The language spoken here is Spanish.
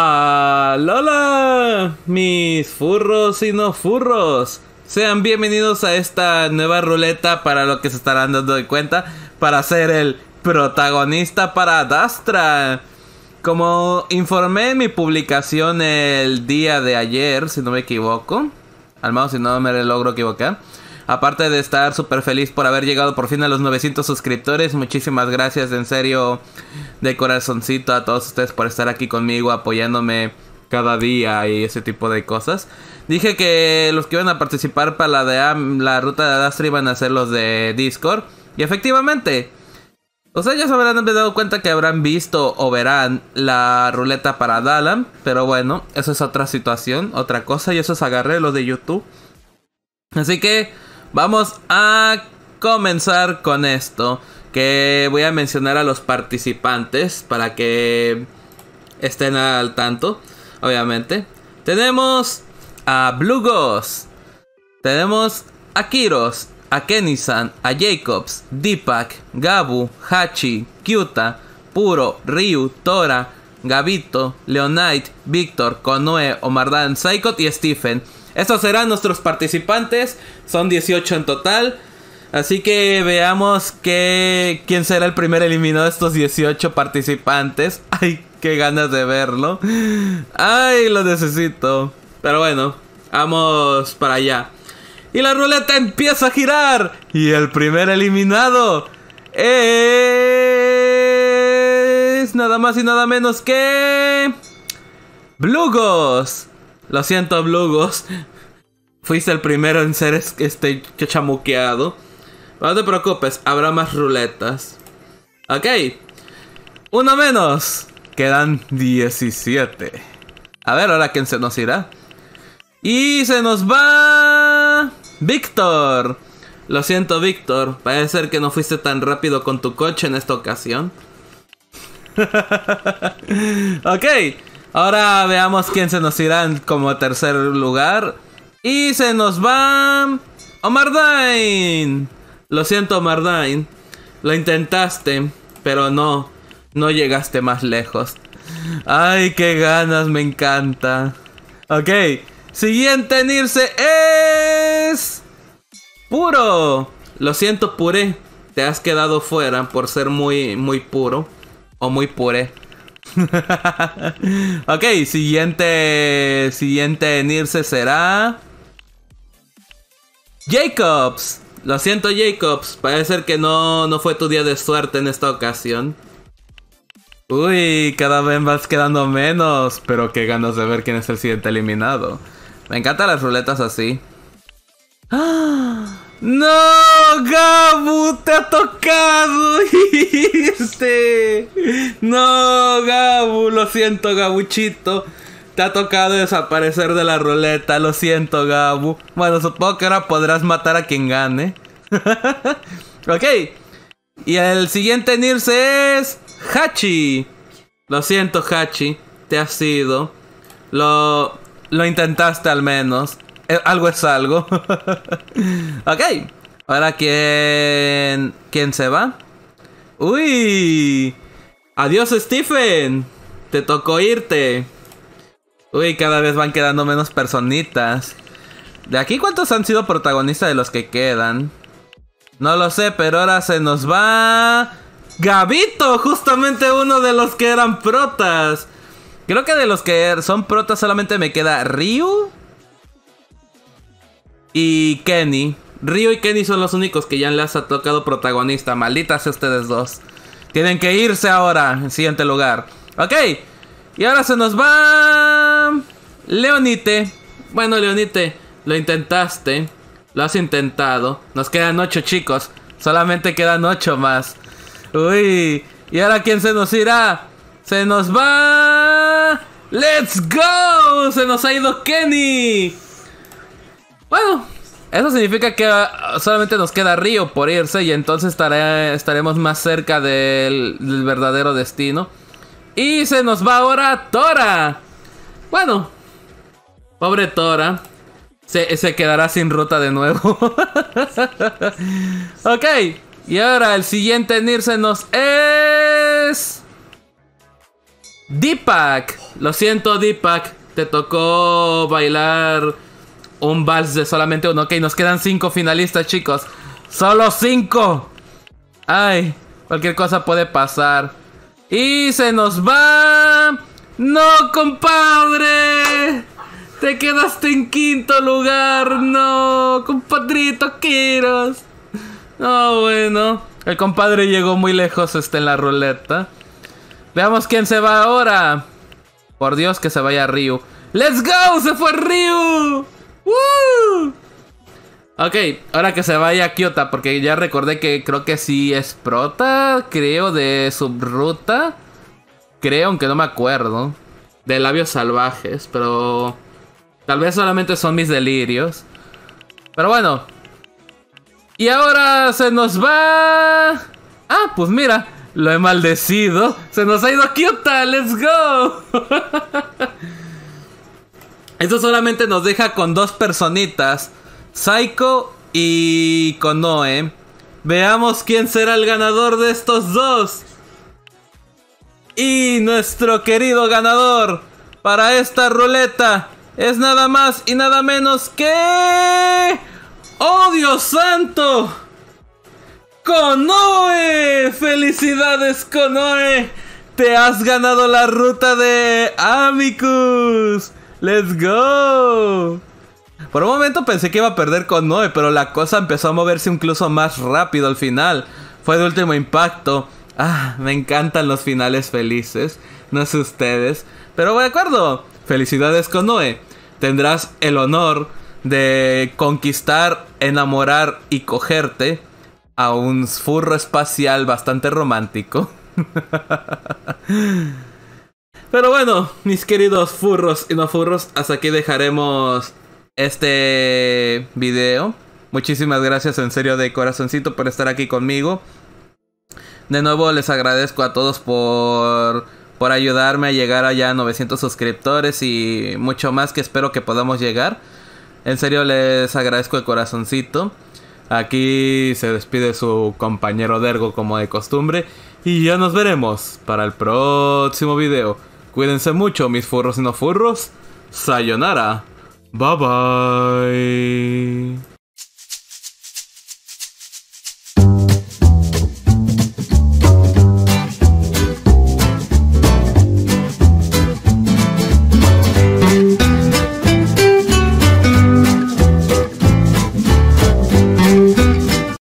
Ah, mis furros y no furros. Sean bienvenidos a esta nueva ruleta para lo que se estarán dando de cuenta para ser el protagonista para Dastra. Como informé en mi publicación el día de ayer, si no me equivoco, al menos si no me logro equivocar, Aparte de estar súper feliz por haber llegado por fin a los 900 suscriptores, muchísimas gracias en serio de corazoncito a todos ustedes por estar aquí conmigo apoyándome cada día y ese tipo de cosas. Dije que los que iban a participar para la de la ruta de Adastri iban a ser los de Discord. Y efectivamente, O sea, ya se habrán dado cuenta que habrán visto o verán la ruleta para Dalam. Pero bueno, eso es otra situación, otra cosa. Y eso es agarré lo de YouTube. Así que Vamos a comenzar con esto. Que voy a mencionar a los participantes para que estén al tanto, obviamente. Tenemos a Blue Tenemos a Kiros, a Kenny-san, a Jacobs, Deepak, Gabu, Hachi, Kyuta, Puro, Ryu, Tora, Gabito, Leonite, Victor, Konoe, Omardan, Psychot y Stephen. Estos serán nuestros participantes. Son 18 en total. Así que veamos que, quién será el primer eliminado de estos 18 participantes. Ay, qué ganas de verlo. Ay, lo necesito. Pero bueno, vamos para allá. Y la ruleta empieza a girar. Y el primer eliminado es nada más y nada menos que... Blugos. Lo siento, Blugos. Fuiste el primero en ser este chamuqueado. No te preocupes, habrá más ruletas. Ok. Uno menos. Quedan 17. A ver ahora quién se nos irá. Y se nos va... Víctor. Lo siento, Víctor. Parece ser que no fuiste tan rápido con tu coche en esta ocasión. ok. Ahora veamos quién se nos irá como tercer lugar. Y se nos va. Omar Dain. Lo siento, Omar Dain. Lo intentaste, pero no. No llegaste más lejos. Ay, qué ganas, me encanta. Ok, siguiente en irse es. Puro. Lo siento, puré. Te has quedado fuera por ser muy, muy puro. O muy puré. ok, siguiente. Siguiente en irse será. Jacobs. Lo siento, Jacobs. Parece que no, no fue tu día de suerte en esta ocasión. Uy, cada vez vas quedando menos. Pero qué ganas de ver quién es el siguiente eliminado. Me encantan las ruletas así. ¡Ah! No, Gabu, te ha tocado irte. No, Gabu, lo siento, Gabuchito. Te ha tocado desaparecer de la ruleta, lo siento, Gabu. Bueno, supongo que ahora podrás matar a quien gane. ok. Y el siguiente en es Hachi. Lo siento, Hachi. Te has ido. Lo, lo intentaste al menos. Eh, algo es algo. ok. Ahora, ¿quién, ¿quién se va? ¡Uy! ¡Adiós, Stephen! Te tocó irte. Uy, cada vez van quedando menos personitas. ¿De aquí cuántos han sido protagonistas de los que quedan? No lo sé, pero ahora se nos va... Gabito, justamente uno de los que eran protas. Creo que de los que son protas solamente me queda Ryu, y Kenny. Ryo y Kenny son los únicos que ya les ha tocado protagonista. Malditas ustedes dos. Tienen que irse ahora, en siguiente lugar. Ok, y ahora se nos va. Leonite. Bueno, Leonite, lo intentaste. Lo has intentado. Nos quedan ocho chicos. Solamente quedan ocho más. Uy, ¿y ahora quién se nos irá? Se nos va. ¡Let's go! Se nos ha ido Kenny. Bueno, eso significa que ah, solamente nos queda Río por irse y entonces estaremos más cerca del, verdadero destino. Y se nos va ahora Tora. Bueno, pobre Tora. Se, se quedará sin ruta de nuevo. ok, y ahora el siguiente en irse nos es... Deepak. Lo siento Deepak, te tocó bailar un vals de solamente uno. Ok, nos quedan cinco finalistas, chicos. ¡Solo cinco! Ay, cualquier cosa puede pasar. Y se nos va. ¡No, compadre! Te quedaste en quinto lugar. No, compadrito Kiros. No, bueno. El compadre llegó muy lejos está en la ruleta. Veamos quién se va ahora. Por Dios que se vaya Ryu. ¡Let's go! ¡Se fue Ryu! ¡Woo! Ok, ahora que se vaya Kyota, porque ya recordé que creo que sí es prota, creo, de subruta. Creo, aunque no me acuerdo. De labios salvajes, pero... Tal vez solamente son mis delirios. Pero bueno. Y ahora se nos va... Ah, pues mira, lo he maldecido. Se nos ha ido Kyoto, let's go. Esto solamente nos deja con dos personitas, Psycho y Konoe. Veamos quién será el ganador de estos dos. Y nuestro querido ganador para esta ruleta es nada más y nada menos que... ¡Oh Dios santo! ¡Konoe! ¡Felicidades Konoe! Te has ganado la ruta de Amicus. Let's go. Por un momento pensé que iba a perder con Noé, pero la cosa empezó a moverse incluso más rápido al final. Fue de último impacto. Ah, me encantan los finales felices. No sé ustedes. Pero de acuerdo. Felicidades con Noé. Tendrás el honor de conquistar, enamorar y cogerte a un furro espacial bastante romántico. Pero bueno, mis queridos furros y no furros, hasta aquí dejaremos este video. Muchísimas gracias en serio de corazoncito por estar aquí conmigo. De nuevo les agradezco a todos por, por ayudarme a llegar allá a 900 suscriptores y mucho más que espero que podamos llegar. En serio les agradezco el corazoncito. Aquí se despide su compañero Dergo como de costumbre y ya nos veremos para el próximo video. Cuídense mucho, mis furros y no furros. Sayonara. Bye bye.